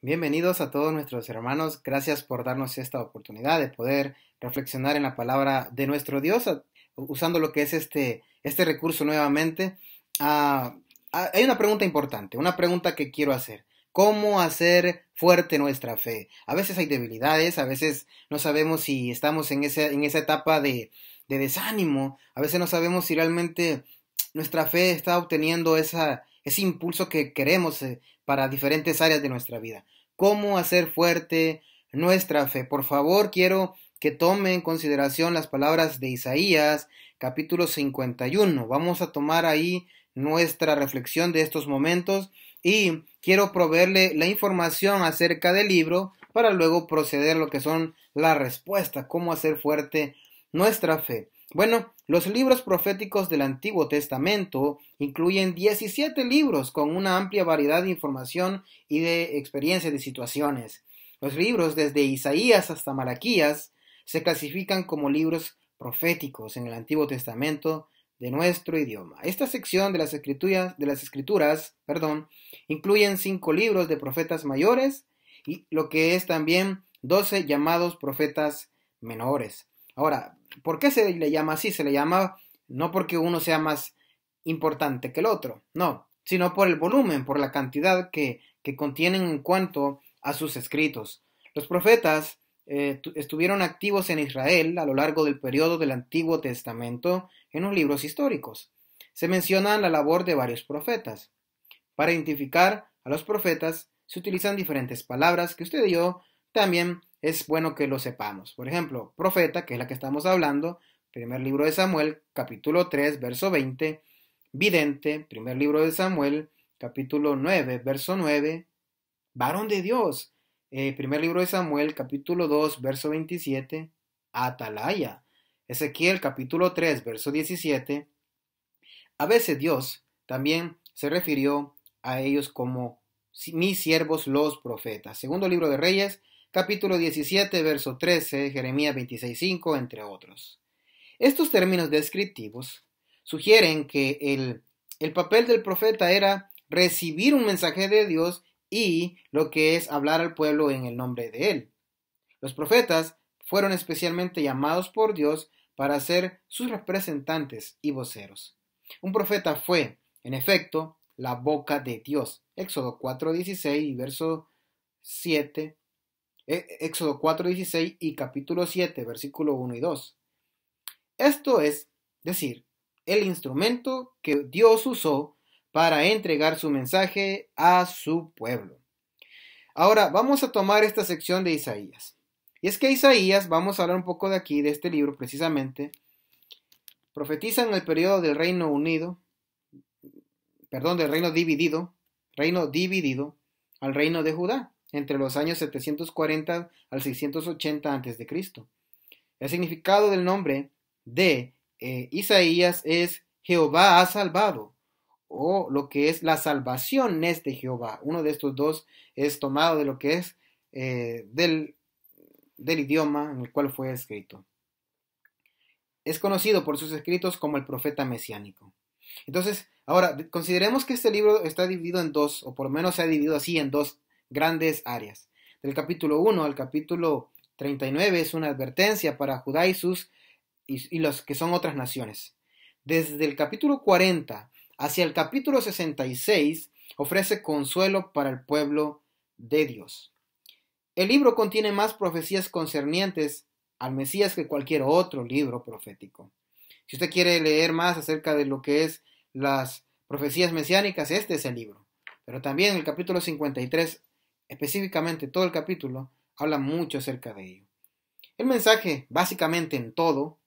Bienvenidos a todos nuestros hermanos. Gracias por darnos esta oportunidad de poder reflexionar en la palabra de nuestro Dios usando lo que es este, este recurso nuevamente. Ah, ah, hay una pregunta importante, una pregunta que quiero hacer. ¿Cómo hacer fuerte nuestra fe? A veces hay debilidades, a veces no sabemos si estamos en, esa, en esa etapa de, de desánimo, a veces no sabemos si realmente nuestra fe está obteniendo esa, ese impulso que queremos eh, para diferentes áreas de nuestra vida. Cómo hacer fuerte nuestra fe. Por favor, quiero que tome en consideración las palabras de Isaías, capítulo 51. Vamos a tomar ahí nuestra reflexión de estos momentos y quiero proveerle la información acerca del libro para luego proceder a lo que son las respuestas, cómo hacer fuerte nuestra fe. Bueno, los libros proféticos del Antiguo Testamento incluyen 17 libros con una amplia variedad de información y de experiencia de situaciones. Los libros desde Isaías hasta Malaquías se clasifican como libros proféticos en el Antiguo Testamento de nuestro idioma. Esta sección de las escrituras, de las escrituras incluyen cinco libros de profetas mayores y lo que es también 12 llamados profetas menores. Ahora, ¿por qué se le llama así? Se le llama no porque uno sea más importante que el otro, no, sino por el volumen, por la cantidad que, contienen en cuanto a sus escritos. Los profetas eh, estuvieron activos en Israel a lo largo del periodo del Antiguo Testamento en los libros históricos. Se menciona la labor de varios profetas. Para identificar a los profetas se utilizan diferentes palabras que usted y yo también es bueno que lo sepamos. Por ejemplo, profeta, que es la que estamos hablando, primer libro de Samuel, capítulo 3, verso 20, vidente, primer libro de Samuel, capítulo 9, verso 9, varón de Dios, eh, primer libro de Samuel, capítulo 2, verso 27, atalaya, Ezequiel, capítulo 3, verso 17. A veces Dios también se refirió a ellos como mis siervos los profetas. Segundo libro de Reyes, capítulo 17, verso 13, Jeremías 5, entre otros. Estos términos descriptivos sugieren que el, el papel del profeta era recibir un mensaje de Dios y lo que es hablar al pueblo en el nombre de Él. Los profetas fueron especialmente llamados por Dios para ser sus representantes y voceros. Un profeta fue, en efecto, la boca de Dios. Éxodo 4:16 y verso 7 e, Éxodo 16 y capítulo 7, versículo 1 y 2. Esto es decir, el instrumento que Dios usó para entregar su mensaje a su pueblo. Ahora vamos a tomar esta sección de Isaías. Y es que Isaías, vamos a hablar un poco de aquí, de este libro precisamente, profetiza en el periodo del Reino Unido, perdón, del Reino Dividido, Reino Dividido, al Reino de Judá entre los años 740 al 680 Cristo. El significado del nombre de eh, Isaías es Jehová ha salvado o lo que es la salvación es de Jehová. Uno de estos dos es tomado de lo que es eh, del, del idioma en el cual fue escrito. Es conocido por sus escritos como el profeta mesiánico. Entonces, ahora, consideremos que este libro está dividido en dos, o por lo menos se ha dividido así en dos grandes áreas. Del capítulo 1 al capítulo 39 es una advertencia para Judá y sus y, los que son otras naciones. Desde el capítulo 40 hacia el capítulo 66 ofrece consuelo para el pueblo de Dios. El libro contiene más profecías concernientes al Mesías que cualquier otro libro profético. Si usted quiere leer más acerca de lo que es las profecías mesiánicas, este es el libro. Pero también el capítulo 53 específicamente todo el capítulo, habla mucho acerca de ello. El mensaje, básicamente en todo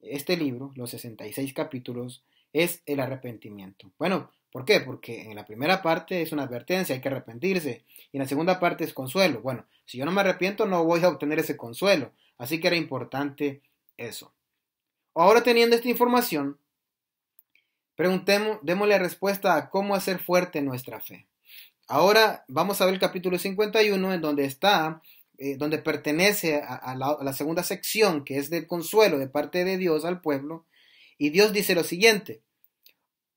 este libro, los 66 capítulos, es el arrepentimiento. Bueno, ¿por qué? Porque en la primera parte es una advertencia, hay que arrepentirse, y en la segunda parte es consuelo. Bueno, si yo no me arrepiento no voy a obtener ese consuelo, así que era importante eso. Ahora teniendo esta información, preguntemos, démosle respuesta a cómo hacer fuerte nuestra fe. Ahora vamos a ver el capítulo 51, en donde está, eh, donde pertenece a, la, segunda sección, que es del consuelo de parte de Dios al pueblo. Y Dios dice lo siguiente,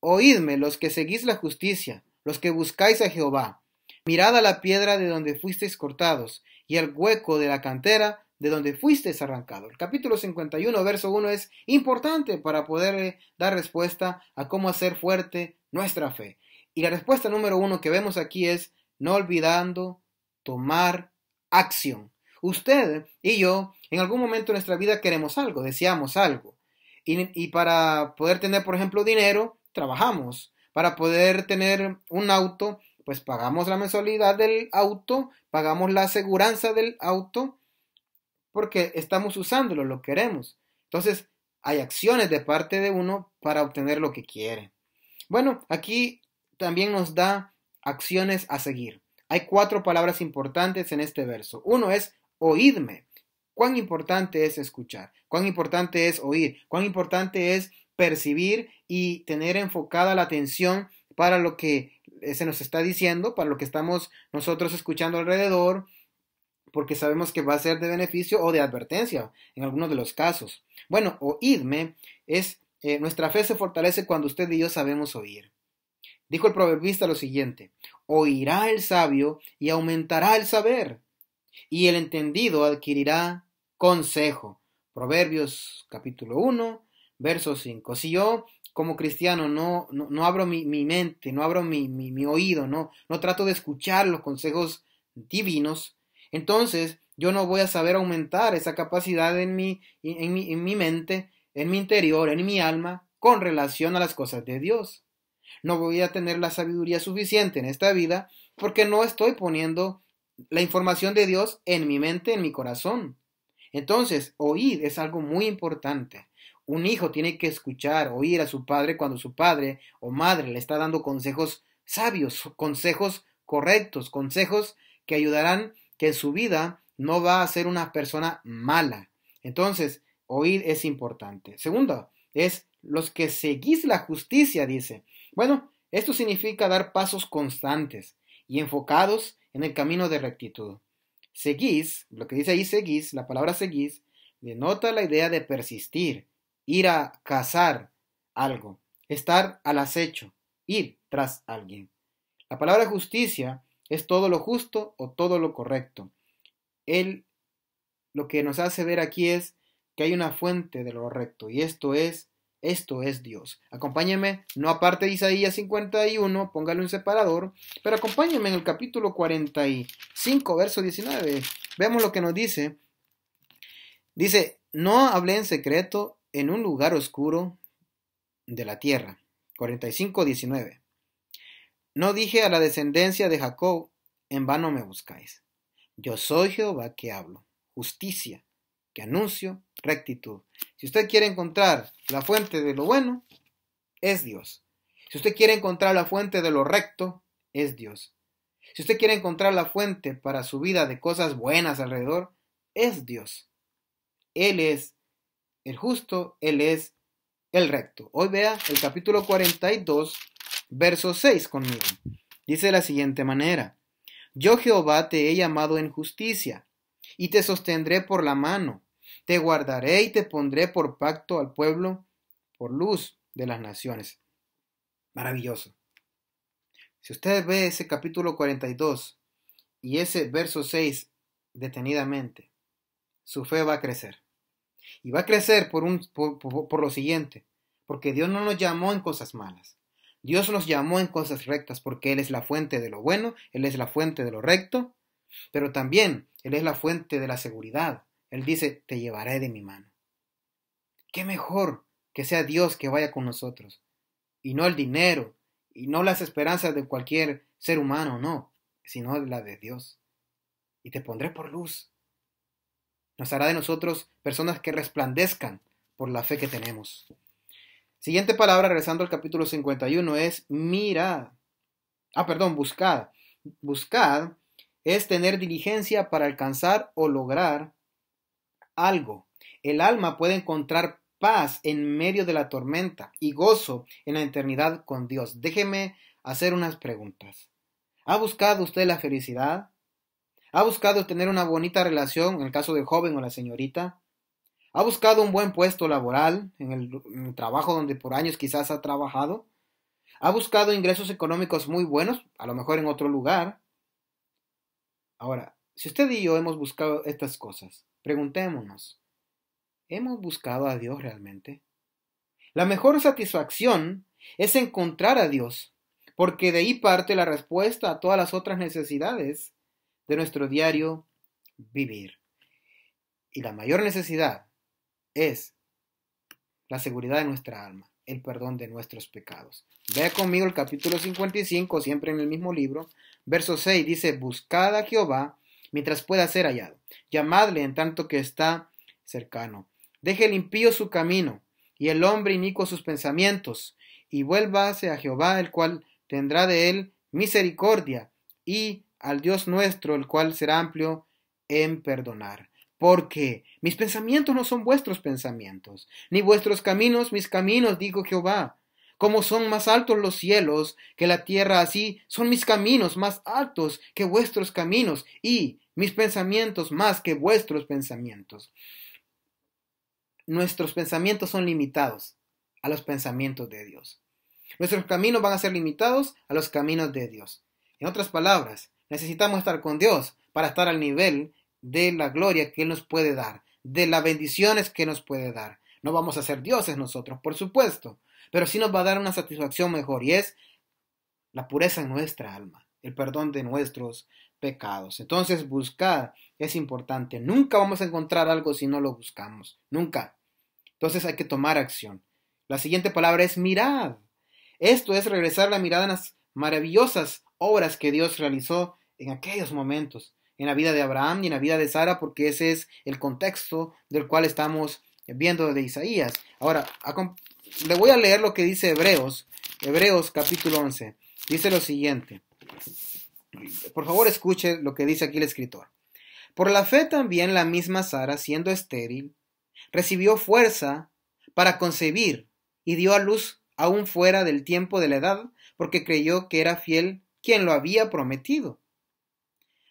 Oídme los que seguís la justicia, los que buscáis a Jehová. Mirad a la piedra de donde fuisteis cortados, y al hueco de la cantera de donde fuisteis arrancado. El capítulo 51, verso 1 es importante para poder eh, dar respuesta a cómo hacer fuerte nuestra fe. Y la respuesta número uno que vemos aquí es no olvidando tomar acción. Usted y yo en algún momento de nuestra vida queremos algo, deseamos algo. Y, para poder tener, por ejemplo, dinero, trabajamos. Para poder tener un auto, pues pagamos la mensualidad del auto, pagamos la aseguranza del auto, porque estamos usándolo, lo queremos. Entonces, hay acciones de parte de uno para obtener lo que quiere. Bueno, aquí también nos da acciones a seguir. Hay cuatro palabras importantes en este verso. Uno es oídme. Cuán importante es escuchar, cuán importante es oír, cuán importante es percibir y tener enfocada la atención para lo que eh, se nos está diciendo, para lo que estamos nosotros escuchando alrededor, porque sabemos que va a ser de beneficio o de advertencia en algunos de los casos. Bueno, oídme es eh, nuestra fe se fortalece cuando usted y yo sabemos oír. Dijo el proverbista lo siguiente, oirá el sabio y aumentará el saber, y el entendido adquirirá consejo. Proverbios capítulo 1, verso 5. Si yo como cristiano no, no, abro mi, mente, no abro mi, oído, no, no trato de escuchar los consejos divinos, entonces yo no voy a saber aumentar esa capacidad en en mi, en mi mente, en mi interior, en mi alma, con relación a las cosas de Dios. No voy a tener la sabiduría suficiente en esta vida porque no estoy poniendo la información de Dios en mi mente, en mi corazón. Entonces, oír es algo muy importante. Un hijo tiene que escuchar, oír a su padre cuando su padre o madre le está dando consejos sabios, consejos correctos, consejos que ayudarán que en su vida no va a ser una persona mala. Entonces, oír es importante. Segundo, es los que seguís la justicia, dice. Bueno, esto significa dar pasos constantes y enfocados en el camino de rectitud. Seguís, lo que dice ahí seguís, la palabra seguís, denota la idea de persistir, ir a cazar algo, estar al acecho, ir tras alguien. La palabra justicia es todo lo justo o todo lo correcto. Él lo que nos hace ver aquí es que hay una fuente de lo recto y esto es esto es Dios. Acompáñeme, no aparte de Isaías 51, póngale un separador, pero acompáñeme en el capítulo 45, verso 19. Vemos lo que nos dice. Dice, no hablé en secreto en un lugar oscuro de la tierra. 45, 19. No dije a la descendencia de Jacob, en vano me buscáis. Yo soy Jehová que hablo. Justicia que anuncio rectitud. Si usted quiere encontrar la fuente de lo bueno, es Dios. Si usted quiere encontrar la fuente de lo recto, es Dios. Si usted quiere encontrar la fuente para su vida de cosas buenas alrededor, es Dios. Él es el justo, Él es el recto. Hoy vea el capítulo 42, verso 6 conmigo. Dice de la siguiente manera, Yo Jehová te he llamado en justicia, y te sostendré por la mano, te guardaré y te pondré por pacto al pueblo, por luz de las naciones. Maravilloso. Si usted ve ese capítulo 42 y ese verso 6 detenidamente, su fe va a crecer. Y va a crecer por, un, por, lo siguiente, porque Dios no nos llamó en cosas malas. Dios nos llamó en cosas rectas porque Él es la fuente de lo bueno, Él es la fuente de lo recto, pero también Él es la fuente de la seguridad, él dice, te llevaré de mi mano. ¿Qué mejor que sea Dios que vaya con nosotros? Y no el dinero, y no las esperanzas de cualquier ser humano, no, sino la de Dios. Y te pondré por luz. Nos hará de nosotros personas que resplandezcan por la fe que tenemos. Siguiente palabra, regresando al capítulo 51, es mirad. Ah, perdón, buscad. Buscad es tener diligencia para alcanzar o lograr algo. El alma puede encontrar paz en medio de la tormenta y gozo en la eternidad con Dios. Déjeme hacer unas preguntas. ¿Ha buscado usted la felicidad? ¿Ha buscado tener una bonita relación en el caso del joven o la señorita? ¿Ha buscado un buen puesto laboral en el, en el, trabajo donde por años quizás ha trabajado? ¿Ha buscado ingresos económicos muy buenos, a lo mejor en otro lugar? Ahora, si usted y yo hemos buscado estas cosas, preguntémonos, ¿hemos buscado a Dios realmente? La mejor satisfacción es encontrar a Dios, porque de ahí parte la respuesta a todas las otras necesidades de nuestro diario vivir. Y la mayor necesidad es la seguridad de nuestra alma, el perdón de nuestros pecados. Vea conmigo el capítulo 55, siempre en el mismo libro, verso 6, dice, Buscad a Jehová mientras pueda ser hallado. Llamadle en tanto que está cercano. Deje el impío su camino, y el hombre inico sus pensamientos, y vuélvase a Jehová, el cual tendrá de él misericordia, y al Dios nuestro, el cual será amplio en perdonar. Porque mis pensamientos no son vuestros pensamientos, ni vuestros caminos mis caminos, dijo Jehová. Como son más altos los cielos que la tierra, así son mis caminos más altos que vuestros caminos, y mis pensamientos más que vuestros pensamientos. Nuestros pensamientos son limitados a los pensamientos de Dios. Nuestros caminos van a ser limitados a los caminos de Dios. En otras palabras, necesitamos estar con Dios para estar al nivel de la gloria que Él nos puede dar, de las bendiciones que nos puede dar. No vamos a ser dioses nosotros, por supuesto, pero sí nos va a dar una satisfacción mejor y es la pureza en nuestra alma, el perdón de nuestros pecados. Entonces, buscar es importante. Nunca vamos a encontrar algo si no lo buscamos. Nunca. Entonces hay que tomar acción. La siguiente palabra es mirad. Esto es regresar la mirada a las maravillosas obras que Dios realizó en aquellos momentos, en la vida de Abraham y en la vida de Sara, porque ese es el contexto del cual estamos viendo de Isaías. Ahora, le voy a leer lo que dice Hebreos, Hebreos capítulo 11. Dice lo siguiente. Por favor, escuche lo que dice aquí el escritor. Por la fe también la misma Sara, siendo estéril, recibió fuerza para concebir y dio a luz aún fuera del tiempo de la edad, porque creyó que era fiel quien lo había prometido.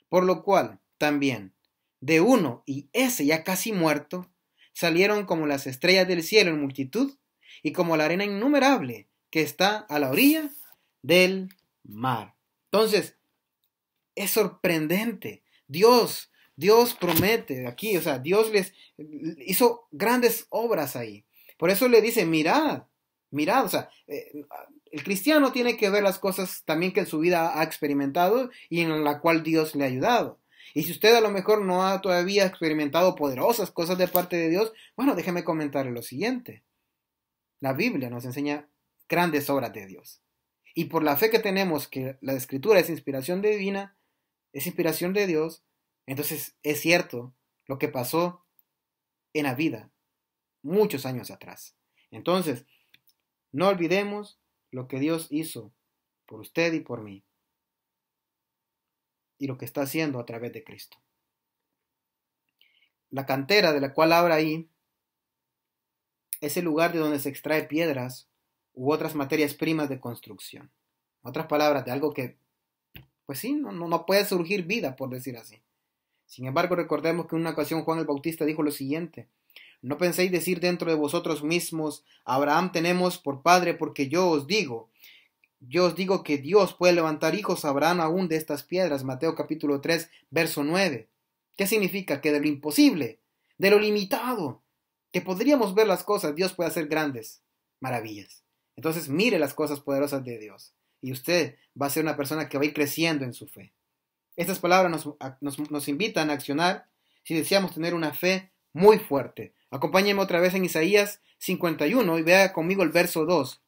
Por lo cual, también, de uno y ese ya casi muerto, salieron como las estrellas del cielo en multitud y como la arena innumerable que está a la orilla del mar. Entonces, es sorprendente. Dios, Dios promete aquí, o sea, Dios les eh, hizo grandes obras ahí. Por eso le dice, mirad, mirad, o sea, eh, el cristiano tiene que ver las cosas también que en su vida ha experimentado y en la cual Dios le ha ayudado. Y si usted a lo mejor no ha todavía experimentado poderosas cosas de parte de Dios, bueno, déjeme comentarle lo siguiente. La Biblia nos enseña grandes obras de Dios. Y por la fe que tenemos que la escritura es inspiración divina, es inspiración de Dios, entonces es cierto lo que pasó en la vida muchos años atrás. Entonces, no olvidemos lo que Dios hizo por usted y por mí y lo que está haciendo a través de Cristo. La cantera de la cual habla ahí es el lugar de donde se extrae piedras u otras materias primas de construcción. otras palabras, de algo que pues sí, no, puede surgir vida, por decir así. Sin embargo, recordemos que en una ocasión Juan el Bautista dijo lo siguiente, no penséis decir dentro de vosotros mismos, Abraham tenemos por padre, porque yo os digo, yo os digo que Dios puede levantar hijos a Abraham aún de estas piedras. Mateo capítulo 3, verso 9. ¿Qué significa? Que de lo imposible, de lo limitado, que podríamos ver las cosas, Dios puede hacer grandes maravillas. Entonces mire las cosas poderosas de Dios y usted va a ser una persona que va a ir creciendo en su fe. Estas palabras nos, invitan a accionar si deseamos tener una fe muy fuerte. Acompáñeme otra vez en Isaías 51 y vea conmigo el verso 2.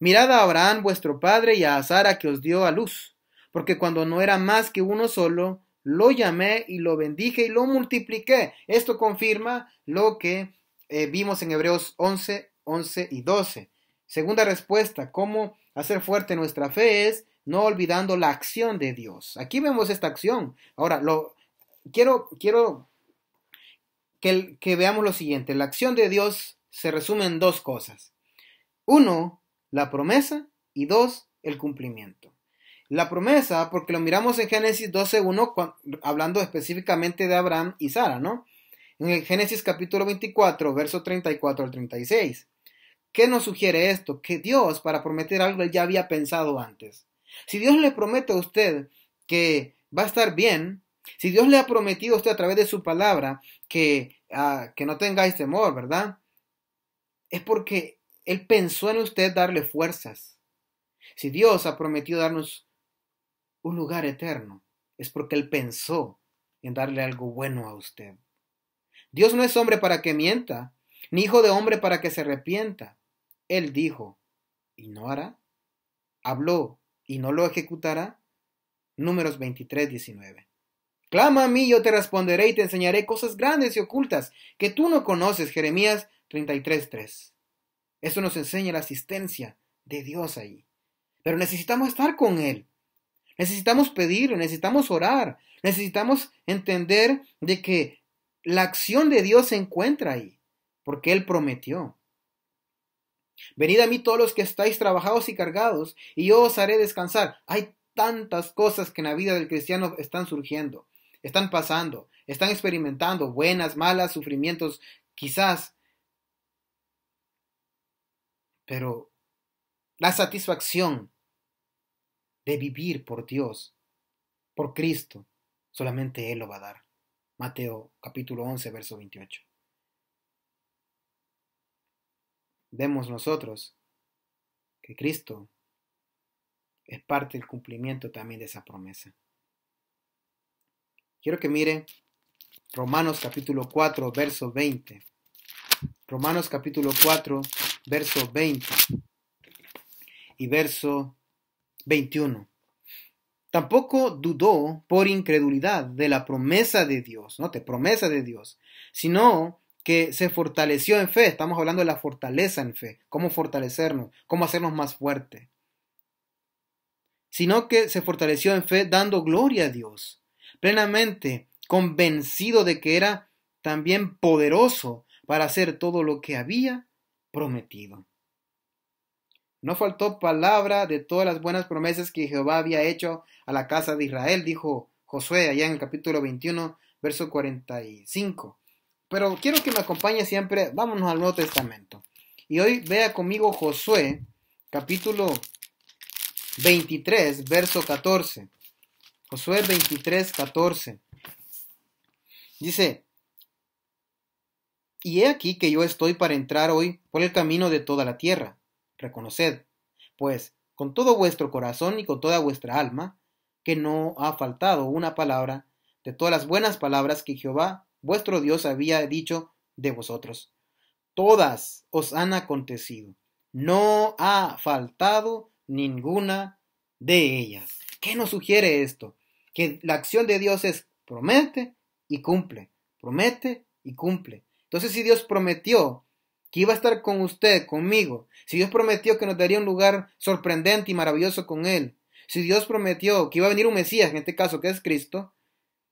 Mirad a Abraham vuestro padre y a Azara que os dio a luz, porque cuando no era más que uno solo, lo llamé y lo bendije y lo multipliqué. Esto confirma lo que eh, vimos en Hebreos 11, 11 y 12. Segunda respuesta, cómo Hacer fuerte nuestra fe es no olvidando la acción de Dios. Aquí vemos esta acción. Ahora, lo, quiero, quiero que, veamos lo siguiente. La acción de Dios se resume en dos cosas. Uno, la promesa y dos, el cumplimiento. La promesa, porque lo miramos en Génesis 12.1, hablando específicamente de Abraham y Sara, ¿no? En el Génesis capítulo 24, verso 34 al 36. ¿Qué nos sugiere esto? Que Dios, para prometer algo, él ya había pensado antes. Si Dios le promete a usted que va a estar bien, si Dios le ha prometido a usted a través de su palabra que, ah, que no tengáis temor, ¿verdad? Es porque Él pensó en usted darle fuerzas. Si Dios ha prometido darnos un lugar eterno, es porque Él pensó en darle algo bueno a usted. Dios no es hombre para que mienta, ni hijo de hombre para que se arrepienta. Él dijo y no hará. Habló y no lo ejecutará. Números 23, 19. Clama a mí, yo te responderé y te enseñaré cosas grandes y ocultas que tú no conoces. Jeremías 33, 3. Eso nos enseña la asistencia de Dios ahí. Pero necesitamos estar con Él. Necesitamos pedir, necesitamos orar, necesitamos entender de que la acción de Dios se encuentra ahí, porque Él prometió. Venid a mí todos los que estáis trabajados y cargados, y yo os haré descansar. Hay tantas cosas que en la vida del cristiano están surgiendo, están pasando, están experimentando, buenas, malas, sufrimientos, quizás. Pero la satisfacción de vivir por Dios, por Cristo, solamente Él lo va a dar. Mateo capítulo 11, verso 28. vemos nosotros que Cristo es parte del cumplimiento también de esa promesa. Quiero que mire Romanos capítulo 4, verso 20. Romanos capítulo 4, verso 20 y verso 21. Tampoco dudó por incredulidad de la promesa de Dios, No te promesa de Dios, sino que se fortaleció en fe. Estamos hablando de la fortaleza en fe, cómo fortalecernos, cómo hacernos más fuertes. Sino que se fortaleció en fe dando gloria a Dios, plenamente convencido de que era también poderoso para hacer todo lo que había prometido. No faltó palabra de todas las buenas promesas que Jehová había hecho a la casa de Israel, dijo Josué allá en el capítulo 21, verso 45. Pero quiero que me acompañe siempre, vámonos al Nuevo Testamento. Y hoy vea conmigo Josué, capítulo 23, verso 14. Josué 23, 14. Dice, y he aquí que yo estoy para entrar hoy por el camino de toda la tierra. Reconoced, pues, con todo vuestro corazón y con toda vuestra alma, que no ha faltado una palabra de todas las buenas palabras que Jehová, vuestro Dios había dicho de vosotros. Todas os han acontecido. No ha faltado ninguna de ellas. ¿Qué nos sugiere esto? Que la acción de Dios es promete y cumple, promete y cumple. Entonces si Dios prometió que iba a estar con usted, conmigo, si Dios prometió que nos daría un lugar sorprendente y maravilloso con Él, si Dios prometió que iba a venir un Mesías, en este caso que es Cristo,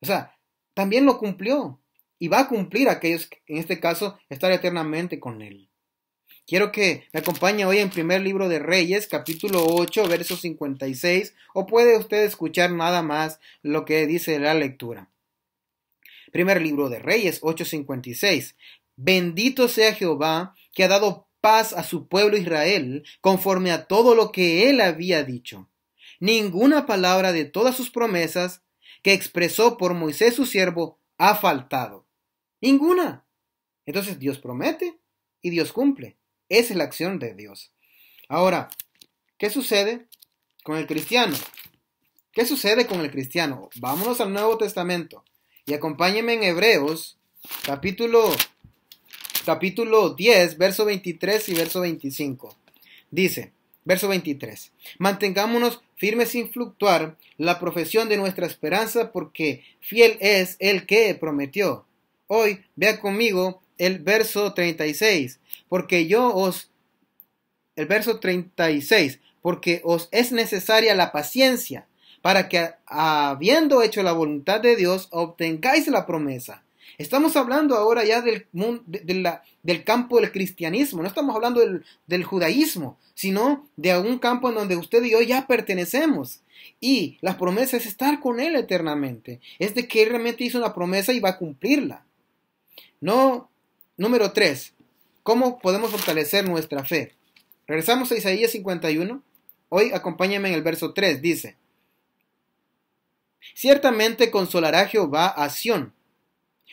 o sea, también lo cumplió y va a cumplir aquellos que, en este caso, estar eternamente con Él. Quiero que me acompañe hoy en primer libro de Reyes, capítulo 8, verso 56, o puede usted escuchar nada más lo que dice la lectura. Primer libro de Reyes, 8:56. Bendito sea Jehová, que ha dado paz a su pueblo Israel, conforme a todo lo que él había dicho. Ninguna palabra de todas sus promesas que expresó por Moisés su siervo ha faltado. Ninguna. Entonces Dios promete y Dios cumple. Esa es la acción de Dios. Ahora, ¿qué sucede con el cristiano? ¿Qué sucede con el cristiano? Vámonos al Nuevo Testamento y acompáñenme en Hebreos capítulo, capítulo 10, verso 23 y verso 25. Dice, verso 23, mantengámonos firmes sin fluctuar la profesión de nuestra esperanza porque fiel es el que prometió. Hoy vea conmigo el verso 36, porque yo os, el verso 36, porque os es necesaria la paciencia para que habiendo hecho la voluntad de Dios obtengáis la promesa. Estamos hablando ahora ya del, del campo del cristianismo, no estamos hablando del, del judaísmo, sino de algún campo en donde usted y yo ya pertenecemos. Y la promesa es estar con Él eternamente, es de que Él realmente hizo una promesa y va a cumplirla. No, número 3. ¿Cómo podemos fortalecer nuestra fe? Regresamos a Isaías 51. Hoy acompáñame en el verso 3. Dice, Ciertamente consolará Jehová a Sión,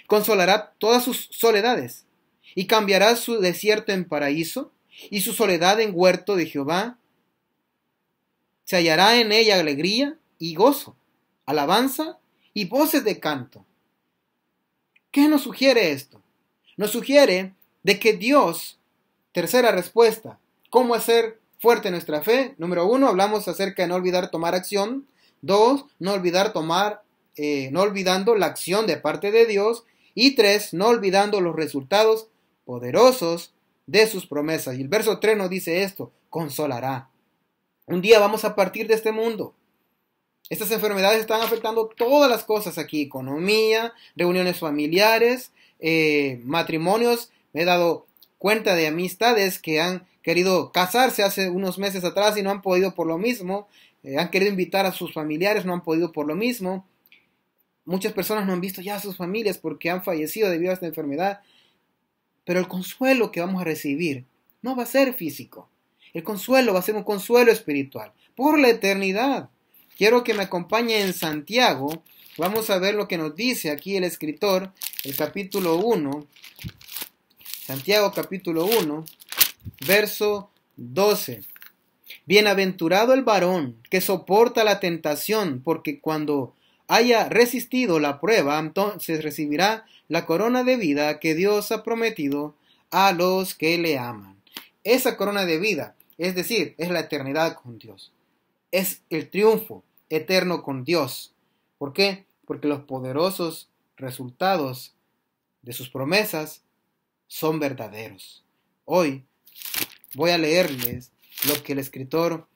consolará todas sus soledades, y cambiará su desierto en paraíso, y su soledad en huerto de Jehová. Se hallará en ella alegría y gozo, alabanza y voces de canto. ¿Qué nos sugiere esto? Nos sugiere de que Dios, tercera respuesta, ¿cómo hacer fuerte nuestra fe? Número uno, hablamos acerca de no olvidar tomar acción. Dos, no olvidar tomar, eh, no olvidando la acción de parte de Dios. Y tres, no olvidando los resultados poderosos de sus promesas. Y el verso tres nos dice esto, consolará. Un día vamos a partir de este mundo. Estas enfermedades están afectando todas las cosas aquí, economía, reuniones familiares, eh, matrimonios. Me he dado cuenta de amistades que han querido casarse hace unos meses atrás y no han podido por lo mismo. Eh, han querido invitar a sus familiares, no han podido por lo mismo. Muchas personas no han visto ya a sus familias porque han fallecido debido a esta enfermedad. Pero el consuelo que vamos a recibir no va a ser físico. El consuelo va a ser un consuelo espiritual por la eternidad. Quiero que me acompañe en Santiago. Vamos a ver lo que nos dice aquí el escritor, el capítulo 1, Santiago capítulo 1, verso 12. Bienaventurado el varón que soporta la tentación, porque cuando haya resistido la prueba, entonces recibirá la corona de vida que Dios ha prometido a los que le aman. Esa corona de vida, es decir, es la eternidad con Dios. Es el triunfo, eterno con Dios. ¿Por qué? Porque los poderosos resultados de sus promesas son verdaderos. Hoy voy a leerles lo que el escritor,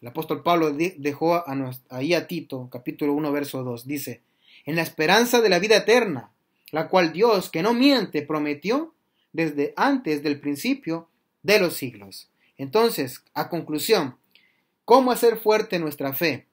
el apóstol Pablo, dejó ahí a Tito, capítulo 1, verso 2. Dice, en la esperanza de la vida eterna, la cual Dios, que no miente, prometió desde antes del principio de los siglos. Entonces, a conclusión, ¿cómo hacer fuerte nuestra fe?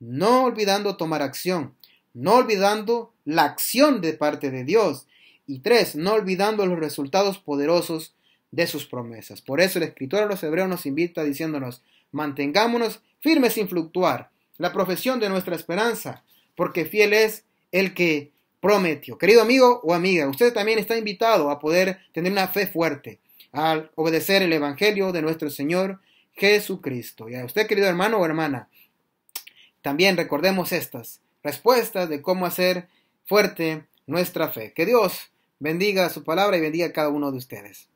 no olvidando tomar acción, no olvidando la acción de parte de Dios. Y tres, no olvidando los resultados poderosos de sus promesas. Por eso el escritor a los hebreos nos invita diciéndonos, mantengámonos firmes sin fluctuar la profesión de nuestra esperanza, porque fiel es el que prometió. Querido amigo o amiga, usted también está invitado a poder tener una fe fuerte, al obedecer el Evangelio de nuestro Señor Jesucristo. Y a usted, querido hermano o hermana, también recordemos estas respuestas de cómo hacer fuerte nuestra fe. Que Dios bendiga su palabra y bendiga a cada uno de ustedes.